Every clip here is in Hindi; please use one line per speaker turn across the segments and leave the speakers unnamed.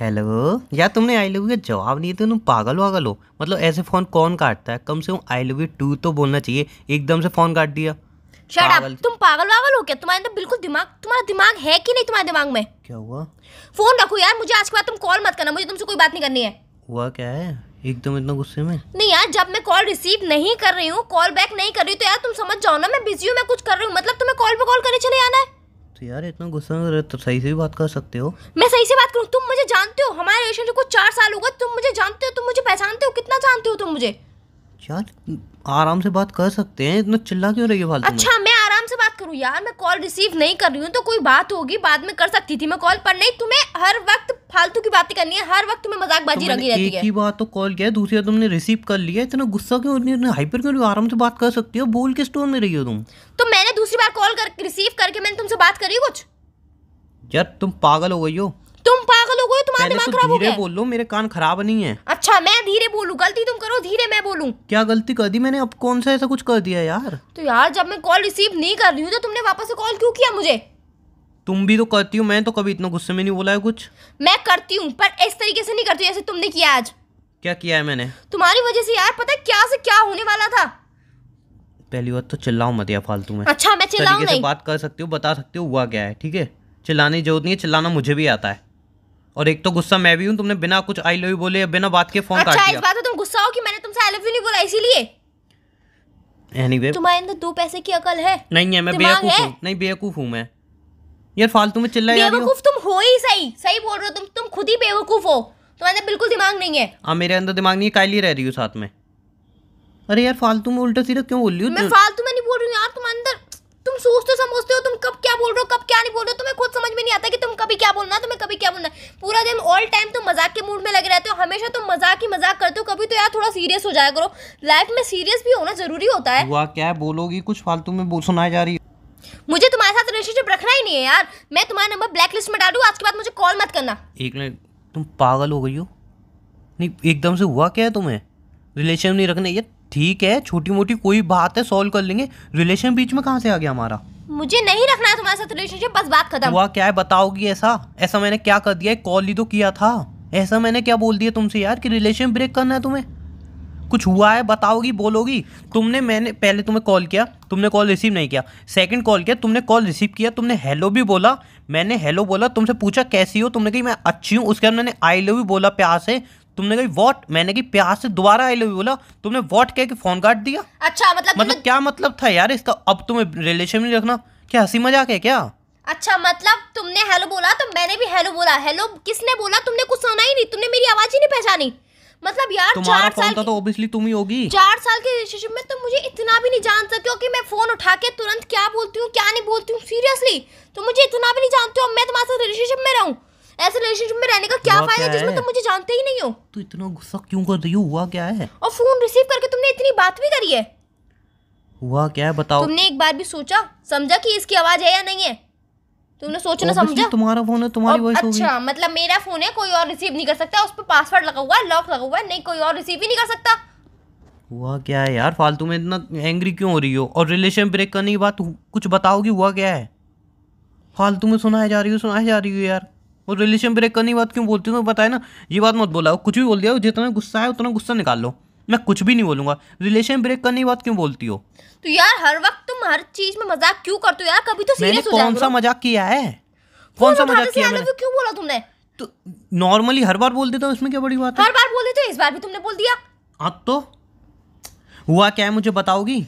हेलो यार तुमने आई लव यू का जवाब नहीं दिया तुम पागल वागल हो मतलब ऐसे फ़ोन कौन काटता है कम से कम आई लव यू टू तो बोलना चाहिए एकदम से फ़ोन काट दिया
शट अप तुम पागल वागल हो क्या तुम्हारे अंदर बिल्कुल दिमाग तुम्हारा दिमाग है कि नहीं तुम्हारे दिमाग में क्या हुआ फोन रखो यार मुझे आज के बाद तुम कॉल मत करना मुझे तुमसे कोई बात नहीं करनी है
हुआ क्या है एकदम इतना गुस्से में
नहीं यार जब मैं कॉल रिसीव नहीं कर रही हूँ कॉल बैक नहीं कर रही तो यार तुम समझ जाओ ना मैं बिजी हूँ मैं कुछ कर रही हूँ मतलब तुम्हें कॉल पे कॉल करने चले आना है
यार इतना गुस्सा में तो सही से भी बात कर सकते हो
मैं सही से बात करूँ तुम मुझे जानते हो हमारे रिलेशनशिप को चार साल हो गए तुम मुझे जानते हो तुम मुझे पहचानते हो कितना जानते हो तुम मुझे
यार आराम से बात कर सकते हैं इतना चिल्ला क्यों रही हो अच्छा
मैं आराम से बात करूँ यार मैं कॉल रिसीव नहीं कर रही हूँ तो कोई बात होगी बाद में कर सकती थी मैं कॉल पर नहीं तुम्हें हर वक्त फालतू की बातें करनी है हर वक्त तुम्हें मजाकबाजी लगी रहती है एक ही
बार तो कॉल किया दूसरी बार तुमने रिसीव कर लिया इतना गुस्सा क्यों नहीं, हाइपर क्यों नहीं आराम से बात कर सकती हो बोल के स्टोर में रही हो तुम
तो मैंने दूसरी बार कॉल कर रिसीव करके मैंने तुमसे बात करी कुछ
यार तुम पागल हो गई हो
तुम पागल हो गए तुम्हारा दिमाग तो खराब हो गया बोल
लो मेरे कान खराब नहीं है
अच्छा मैं धीरे बोलू गलती तुम करो धीरे मैं बोलू
क्या गलती कर दी मैंने अब कौन सा ऐसा कुछ कर दिया यार
तो यार जब मैं कॉल रिसीव नहीं कर रही हूँ तो तुमने वापस से कॉल क्यों किया मुझे
तुम भी तो करती हूँ मैं तो कभी इतना गुस्से में नहीं बोला है कुछ
मैं करती हूँ पर इस तरीके से नहीं करती जैसे तुमने किया आज
क्या किया है मैंने
तुम्हारी वजह से यार पता क्या से क्या होने वाला था
पहली बात तो चिल्लाओ मत या फालतू में अच्छा मैं चिल्लाऊं नहीं बात कर सकती हूँ बता सकती हूँ हुआ क्या है ठीक है चिल्लाने की जरूरत नहीं है चिल्लाना मुझे भी आता है और एक तो गुस्सा मैं भी हूँ तुमने बिना कुछ आई लव यू बोले बिना बात के फोन अच्छा, काट दिया। इस बात
तो तुम गुस्सा हो कि मैंने तुमसे आई लव यू नहीं बोला इसीलिए एनीवे anyway, तुम्हारे अंदर दो पैसे की अकल है नहीं
है मैं बेवकूफ हूँ नहीं बेवकूफ हूँ मैं यार फालतू में चिल्ला बेवकूफ
तुम हो ही सही सही बोल रहे हो तुम तुम खुद ही बेवकूफ हो तुम्हारे अंदर बिल्कुल दिमाग नहीं है
हाँ मेरे अंदर दिमाग नहीं है कायली रह रही हूँ साथ में अरे यार फालतू में उल्टा सीधा क्यों बोल रही हूँ मैं
फालतू क्या बोल रहे हो कब क्या नहीं बोल रहे हो तुम्हें खुद समझ में नहीं आता कि तुम कभी क्या बोलना तुम्हें कभी क्या बोलना पूरा दिन ऑल टाइम तुम मजाक के मूड में लगे रहते हो हमेशा तुम मजाक ही मजाक करते हो कभी तो यार थोड़ा सीरियस हो जाया करो लाइफ में सीरियस भी होना जरूरी होता है
हुआ क्या बोलोगी कुछ फालतू में सुनाई जा रही है
मुझे तुम्हारे साथ रिलेशनशिप रखना ही नहीं है यार मैं तुम्हारा नंबर ब्लैक लिस्ट में डालू आज के बाद मुझे कॉल मत करना
एक मिनट तुम पागल हो गई हो नहीं एकदम से हुआ क्या है तुम्हें रिलेशन नहीं रखना ये ठीक है छोटी मोटी कोई बात है सॉल्व कर लेंगे रिलेशन बीच में कहाँ से आ गया हमारा
मुझे नहीं रखना है तुम्हारे साथ रिलेशनशिप बस बात खत्म हुआ
क्या है बताओगी ऐसा ऐसा मैंने क्या कर दिया कॉल ही तो किया था ऐसा मैंने क्या बोल दिया तुमसे यार कि रिलेशन ब्रेक करना है तुम्हें कुछ हुआ है बताओगी बोलोगी तुमने मैंने पहले तुम्हें कॉल किया तुमने कॉल रिसीव नहीं किया सेकंड कॉल किया तुमने कॉल रिसीव किया तुमने हेलो भी बोला मैंने हेलो बोला तुमसे पूछा कैसी हो तुमने कही मैं अच्छी हूँ उसके बाद मैंने आई लव भी बोला प्यार से तुमने कही वॉट मैंने कही प्यार से दोबारा आई लव यू बोला तुमने वॉट कह के फोन काट दिया
अच्छा मतलब मतलब
क्या मतलब था यार इसका अब तुम्हें रिलेशन में रखना क्या हंसी मजाक है क्या
अच्छा मतलब तुमने हेलो बोला तो मैंने भी हेलो बोला हेलो किसने बोला तुमने कुछ सुना ही नहीं तुमने मेरी आवाज ही नहीं पहचानी मतलब यार चार साल
तो ऑब्वियसली तुम ही होगी
चार साल के रिलेशनशिप में तो मुझे इतना भी नहीं जान सकते हो कि मैं फोन उठा के तुरंत क्या बोलती हूँ क्या नहीं बोलती हूँ सीरियसली तो मुझे इतना भी नहीं जानती हूँ मैं तुम्हारे साथ रिलेशनशिप में रहूँ ऐसे रिलेशनशिप में रहने का क्या फायदा जिसमें तुम तो मुझे जानते ही नहीं हो तू इतना गुस्सा क्यों कर रही हो हुआ क्या है और फोन रिसीव करके तुमने इतनी बात भी करी है
हुआ क्या है बताओ
तुमने एक बार भी सोचा समझा कि इसकी आवाज है या नहीं है तुमने सोचा ना समझा तुम्हारा
फोन है तुम्हारी वॉइस अच्छा
मतलब मेरा फोन है कोई और रिसीव नहीं कर सकता उस पर पासवर्ड लगा हुआ है लॉक लगा हुआ है नहीं कोई और रिसीव ही नहीं कर सकता
हुआ क्या है यार फालतू में इतना एंग्री क्यों हो रही हो और रिलेशन ब्रेक करने की बात कुछ बताओगी हुआ क्या है फालतू में सुनाया जा रही हो सुनाया जा रही हो यार वो रिलेशन ब्रेक करने की बात क्यों बोलती हूँ बताए ना ये बात मत बोला कुछ भी बोल दिया जितना गुस्सा है उतना गुस्सा निकाल लो मैं कुछ भी नहीं बोलूंगा रिलेशन ब्रेक करने की बात क्यों बोलती हो
तो यार हर वक्त तुम हर चीज में मजाक क्यों करते हो यार कभी तो सीरियस हो कौन सा
मजाक किया है कौन सा मजाक किया है
क्यों बोला तुमने तो
नॉर्मली हर बार बोल देता हूँ इसमें क्या बड़ी बात है हर
बार बोल देते हो इस बार भी तुमने बोल दिया
हाँ तो हुआ क्या है मुझे बताओगी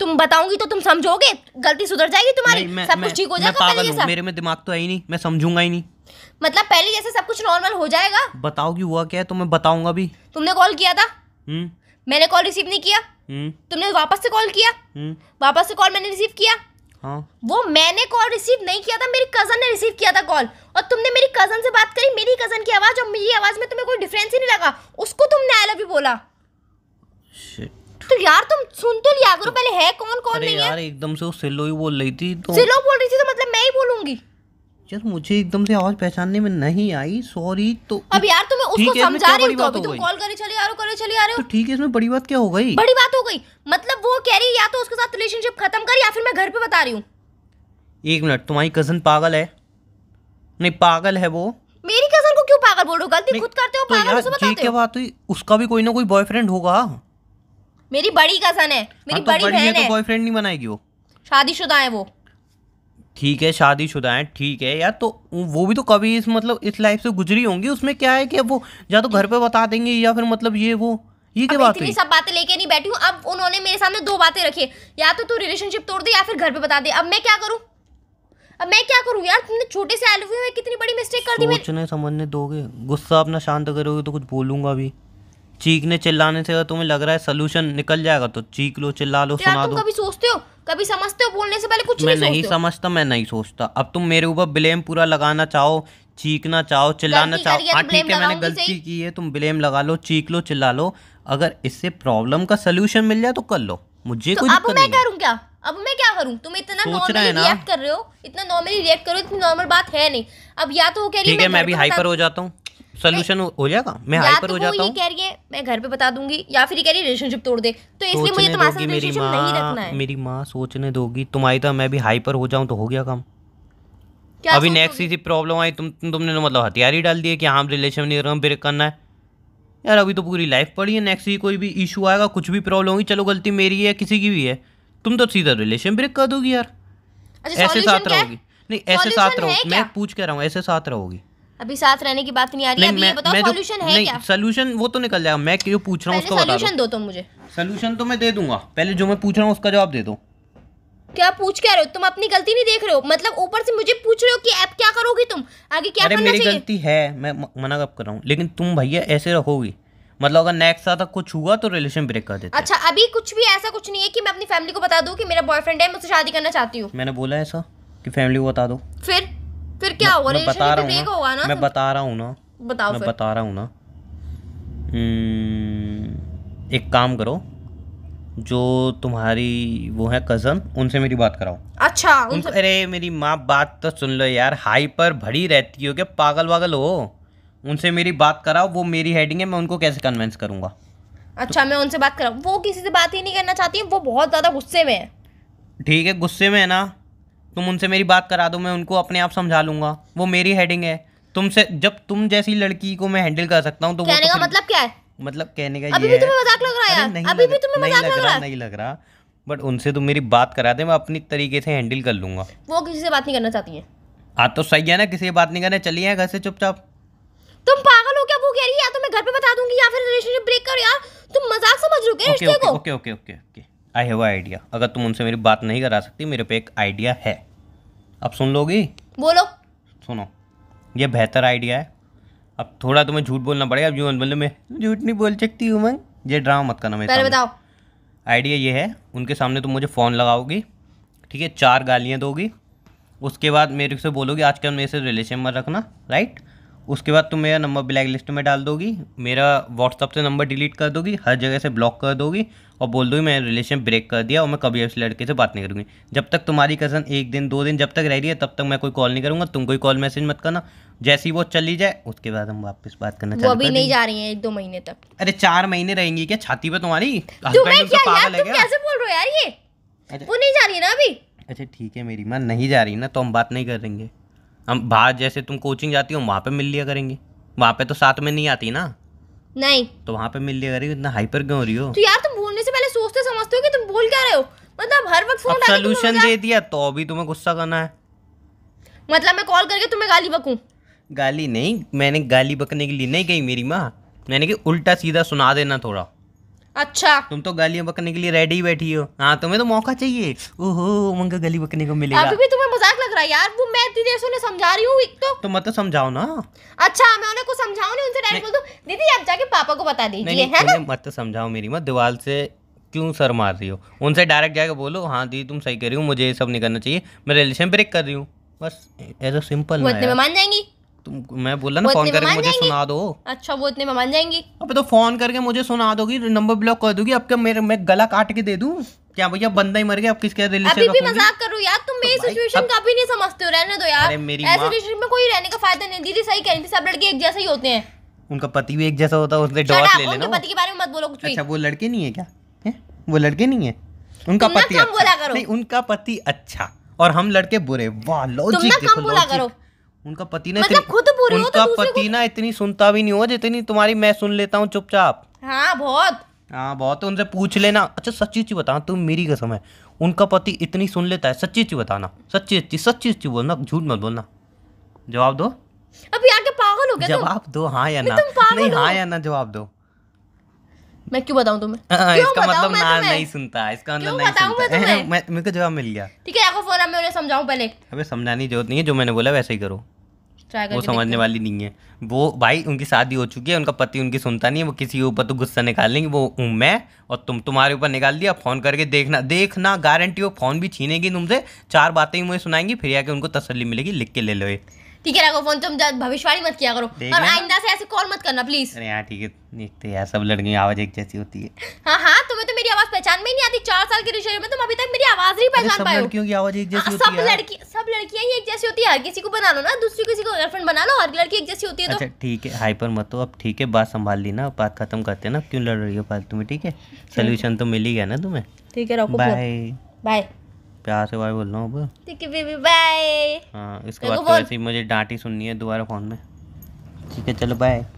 तुम बताऊंगी तो तुम समझोगे गलती सुधर जाएगी तुम्हारी मैं, सब कुछ ठीक हो जाएगा पहले जैसा मेरे
में दिमाग तो है ही नहीं मैं समझूंगा ही नहीं
मतलब पहले जैसे सब कुछ नॉर्मल हो जाएगा
बताओगी हुआ क्या है तो मैं बताऊंगा भी
तुमने कॉल किया था
हम्म।
मैंने कॉल रिसीव नहीं किया हम्म। तुमने वापस से कॉल किया हम्म। वापस से कॉल मैंने रिसीव किया हाँ वो मैंने कॉल रिसीव नहीं किया था मेरी कजन ने रिसीव किया था कॉल और तुमने मेरी कजन से बात करी मेरी कजन की आवाज और मेरी आवाज में तुम्हें कोई डिफरेंस ही नहीं लगा उसको तुमने आई लव यू बोला सुन तो लिया करो तो पहले है कौन कौन नहीं यार है
एकदम से वो सिलो ही बोल रही थी
तो सिलो बोल रही थी तो मतलब मैं ही बोलूंगी
यार मुझे एकदम से आवाज पहचानने में नहीं आई सॉरी तो अब यार तुम्हें उसको समझा रही हूं तो कॉल
करे चले आ रहे हो करे चले आ रहे हो तो ठीक है इसमें
बड़ी बात क्या हो गई बड़ी
बात हो गई मतलब वो कह रही है या तो उसके साथ रिलेशनशिप खत्म कर या फिर मैं घर पे बता रही हूँ
एक मिनट तुम्हारी कजन पागल है नहीं पागल है वो
मेरी कजन को क्यों पागल बोल रहे हो गलती खुद करते हो तो पागल उसे बताते हो क्या
बात हुई उसका भी कोई ना कोई बॉयफ्रेंड होगा
मेरी बड़ी कजन है हाँ, मेरी हाँ, तो बड़ी बहन तो है तो
बॉयफ्रेंड नहीं बनाएगी वो
शादीशुदा है वो
ठीक है शादीशुदा है ठीक है यार तो वो भी तो कभी इस मतलब इस लाइफ से गुजरी होंगी उसमें क्या है कि अब वो या तो घर पे बता देंगे या फिर मतलब ये वो ये क्या बात इतनी सब
बातें लेके नहीं बैठी हूँ अब उन्होंने मेरे सामने दो बातें रखी या तो तू रिलेशनशिप तोड़ दे या फिर घर पे बता दे अब मैं क्या करूँ अब मैं क्या करूँ यार तुमने छोटे से एलवी में कितनी बड़ी मिस्टेक कर दी सोचने
समझने दोगे गुस्सा अपना शांत करोगे तो कुछ बोलूंगा भी चीखने चिल्लाने से तुम्हें लग रहा है सोल्यूशन निकल जाएगा तो चीख लो चिल्ला लो तो सुना दो कभी
सोचते हो कभी समझते हो बोलने से पहले कुछ मैं नहीं, नहीं समझता
मैं नहीं सोचता अब तुम मेरे ऊपर ब्लेम पूरा लगाना चाहो चीखना चाहो चिल्लाना चाहो हाँ ठीक है मैंने गलती की है तुम ब्लेम लगा लो चीख लो चिल्ला लो अगर इससे प्रॉब्लम का सोल्यूशन मिल जाए तो कर लो मुझे तो कोई अब मैं करूं
क्या अब मैं क्या करूं तुम इतना नॉर्मली रिएक्ट कर रहे हो इतना नॉर्मली रिएक्ट करो इतनी नॉर्मल बात है नहीं अब या तो वो कह रही है मैं भी हाइपर हो
जाता हूँ सोल्यूशन हो जाएगा मैं पर तो हो जाता हूँ कह
रही है मैं घर पे बता दूंगी या फिर ये कह रही रिलेशनशिप तोड़ दे तो इसलिए मुझे तुम्हारे साथ रिलेशनशिप नहीं रखना है
मेरी माँ सोचने दोगी तुम आई तो मैं भी पर हो जाऊँ तो हो गया काम अभी नेक्स्ट इसी प्रॉब्लम आई तुम तुमने मतलब हथियार ही डाल दिए कि हाँ, हम रिलेशन नहीं रहे ब्रेक करना है यार अभी तो पूरी लाइफ पड़ी है नेक्स्ट ही कोई भी इशू आएगा कुछ भी प्रॉब्लम होगी चलो गलती मेरी है किसी की भी है तुम तो सीधा रिलेशन ब्रेक कर दोगी यार
अच्छा, ऐसे साथ रहोगी
नहीं ऐसे साथ रहोगी मैं पूछ के रहा हूँ ऐसे साथ रहोगी
अभी साथ रहने की बात नहीं आ रही है अभी मैं, ये बताओ सॉल्यूशन तो- है क्या
सॉल्यूशन वो तो निकल जाएगा मैं क्यों पूछ रहा हूँ उसका सॉल्यूशन दो तुम मुझे सॉल्यूशन तो मैं दे दूंगा पहले जो मैं पूछ रहा हूँ उसका जवाब दे दो
क्या पूछ क्या रहे हो तुम अपनी गलती नहीं देख रहे हो मतलब ऊपर से मुझे पूछ रहे हो कि ऐप क्या करोगी तुम आगे क्या अरे करना मेरी गलती
है मैं मना कब कर रहा हूँ लेकिन तुम भैया ऐसे रहोगी मतलब अगर नेक्स्ट साल तक कुछ हुआ तो रिलेशन ब्रेक कर देते अच्छा
अभी कुछ भी ऐसा कुछ नहीं है कि मैं अपनी फैमिली को बता दूँ कि मेरा बॉयफ्रेंड है मैं उससे शादी करना चाहती हूँ
मैंने बोला ऐसा कि फैमिली को बता दो
फिर फिर क्या होगा ना मैं
बता रहा हूँ ना बताओ मैं बता रहा हूँ ना हम्म, एक काम करो जो तुम्हारी वो है कजन उनसे मेरी बात कराओ
अच्छा उनसे अरे
मेरी माँ बात तो सुन लो यार हाई पर भड़ी रहती हो क्या पागल वागल हो उनसे मेरी बात कराओ वो मेरी हेडिंग है मैं उनको कैसे कन्विंस करूंगा
अच्छा तो, मैं उनसे बात कराऊँ वो किसी से बात ही नहीं करना चाहती वो बहुत ज़्यादा गुस्से में है
ठीक है गुस्से में है ना तुम उनसे मेरी बात करा दो मैं उनको अपने आप समझा लूंगा वो मेरी हेडिंग है तुमसे जब तुम जैसी लड़की को मैं हैंडल कर सकता हूँ तो कहने तो का मतलब क्या है मतलब कहने
का ये है नहीं अभी भी तुम्हें मजाक लग रहा है नहीं लग रहा
बट उनसे तुम मेरी बात करा दे मैं अपनी तरीके से हैंडल कर लूंगा
वो किसी से बात नहीं करना चाहती है
हाँ तो सही है ना किसी से बात नहीं करना चलिए घर से चुपचाप
तुम पागल हो क्या वो कह रही है या तो मैं घर पे बता दूंगी या फिर रिलेशनशिप ब्रेक कर यार तुम मजाक समझ रहे हो रिश्ते को
okay okay okay okay I have idea अगर तुम उनसे मेरी बात नहीं करा सकती मेरे पे एक आइडिया है अब सुन लोगी बोलो सुनो ये बेहतर आइडिया है अब थोड़ा तुम्हें झूठ बोलना पड़ेगा अब जो मैं झूठ नहीं बोल सकती उमंग ये ड्रामा मत करना मेरे पहले बताओ आइडिया ये है उनके सामने तुम मुझे फ़ोन लगाओगी ठीक है चार गालियाँ दोगी उसके बाद मेरे से बोलोगी आजकल मेरे से रिलेशन मत रखना राइट उसके बाद तुम मेरा नंबर ब्लैक लिस्ट में डाल दोगी मेरा व्हाट्सअप से नंबर डिलीट कर दोगी हर जगह से ब्लॉक कर दोगी और बोल दोगी मैंने रिलेशन ब्रेक कर दिया और मैं कभी उस लड़के से बात नहीं करूँगी जब तक तुम्हारी कज़न एक दिन दो दिन जब तक रह रही है तब तक मैं कोई कॉल नहीं करूँगा तुम कोई कॉल मैसेज मत करना जैसी वो चली जाए उसके बाद हम वापस बात करना चाहते अभी नहीं जा
रही है एक दो महीने तक
अरे चार महीने रहेंगी क्या छाती पर तुम्हारी अच्छा। वो नहीं
जा रही ना अभी
अच्छा ठीक है मेरी माँ नहीं जा रही ना तो हम बात नहीं करेंगे हम बाहर जैसे तुम कोचिंग जाती हो वहाँ पे मिल लिया करेंगे वहाँ पे तो साथ में नहीं आती ना नहीं तो वहाँ पे मिल लिया करेगी इतना हाइपर क्यों हो रही हो तो
यार तुम बोलने से पहले सोचते समझते हो कि तुम बोल क्या रहे हो मतलब हर वक्त फोन
सोल्यूशन दे दिया तो अभी तुम्हें गुस्सा करना है
मतलब मैं कॉल करके तुम्हें गाली बकू
गाली नहीं मैंने गाली बकने के लिए नहीं गई मेरी माँ मैंने कि उल्टा सीधा सुना देना थोड़ा अच्छा तुम तो गालियां बकने के लिए रेडी बैठी हो हाँ तुम्हें तो मौका चाहिए ओहो उमंग का गली बकने को मिलेगा अभी भी
तुम्हें मजाक लग रहा है यार वो मैं इतनी देर से उन्हें समझा रही हूँ एक तो
तो मत तो समझाओ ना
अच्छा मैं उन्हें कुछ समझाऊं नहीं उनसे डायरेक्ट बोल दो दीदी आप जाके पापा को बता दीजिए है ना
मत समझाओ मेरी मत दीवार से क्यों सर मार रही हो उनसे डायरेक्ट जाके बोलो हाँ दीदी तुम सही कर रही हो मुझे ये सब नहीं करना चाहिए मैं रिलेशन ब्रेक कर रही हूँ बस ऐसा सिंपल मान जाएंगी तुम मैं बोला ना फोन करके मुझे सुना दो
अच्छा वो इतने में मान जाएंगी
अब तो फोन करके मुझे सुना दोगी नंबर ब्लॉक कर दोगी अब क्या मेरे मैं गला काट के दे दूं क्या भैया बंदा ही मर गया अब किसके रिलेशन अभी भी मजाक
कर रही यार तुम तो मेरी सिचुएशन का भी नहीं समझते हो रहने दो यार ऐसे रिलेशन में कोई रहने का फायदा नहीं दीदी सही कह रही थी सब लड़के एक जैसे ही होते हैं
उनका पति भी एक जैसा होता है उसने डॉट ले लेना पति
के बारे में मत बोलो कुछ अच्छा
वो लड़के नहीं है क्या वो लड़के नहीं है उनका पति अच्छा नहीं उनका पति अच्छा और हम लड़के बुरे वाह लॉजिक देखो लॉजिक उनका पति ना मतलब खुद बोल उनका हो तो पति ना इतनी सुनता भी नहीं हो जितनी तुम्हारी मैं सुन लेता हूँ चुपचाप
हाँ बहुत
हाँ बहुत उनसे पूछ लेना अच्छा सच्ची चीज बताना तुम मेरी कसम है उनका पति इतनी सुन लेता है सच्ची चीज बताना सच्ची सच्ची सच्ची चीज बोलना झूठ मत बोलना जवाब दो
अभी आके पागल हो गया जवाब
दो हाँ या ना नहीं हाँ या ना जवाब दो
मैं क्यों बताऊं तुम्हें हाँ, हाँ, इसका मतलब
ना नहीं सुनता इसका मतलब नहीं सुनता मैं मेरे को जवाब मिल गया
ठीक है आपको फोन मैं उन्हें समझाऊं पहले
अबे समझाने की जरूरत नहीं है जो मैंने बोला वैसे ही करो वो समझने वाली नहीं है वो भाई उनकी शादी हो चुकी है उनका पति उनकी सुनता नहीं है वो किसी के ऊपर तो गुस्सा निकाल लेंगे वो मैं और तुम तुम्हारे ऊपर निकाल दिया फ़ोन करके देखना देखना गारंटी वो फ़ोन भी छीनेगी तुमसे चार बातें ही मुझे सुनाएंगी फिर आके उनको तसली मिलेगी लिख के ले लो ये
ठीक है राघव फोन तो तुम भविष्यवाणी मत किया करो और आइंदा से ऐसे कॉल मत करना प्लीज अरे
यार हाँ, ठीक है देखते यार सब लड़कियों आवाज एक जैसी होती है
हाँ हाँ तुम्हें तो मेरी आवाज पहचान में ही नहीं आती चार साल के रिश्ते में तुम अभी तक मेरी आवाज नहीं पहचान पाए लड़कियों
की आवाज एक जैसी हाँ, होती है सब लड़की
सब लड़कियां ही एक जैसी होती है हर किसी को बना लो ना दूसरी किसी को गर्लफ्रेंड बना लो हर लड़की एक जैसी होती है तो अच्छा
ठीक है हाइपर मत हो अब ठीक है बात संभाल ली ना बात खत्म करते हैं ना क्यों लड़ रही हो फालतू में ठीक है सोल्यूशन तो मिल ही गया ना तुम्हें
ठीक है रखो बाय बाय
प्यार से बाय बोल रहा हूँ
ठीक है बेबी बाय
हाँ इसके बाद तो ऐसी मुझे डांटी सुननी है दोबारा फ़ोन में ठीक है चलो बाय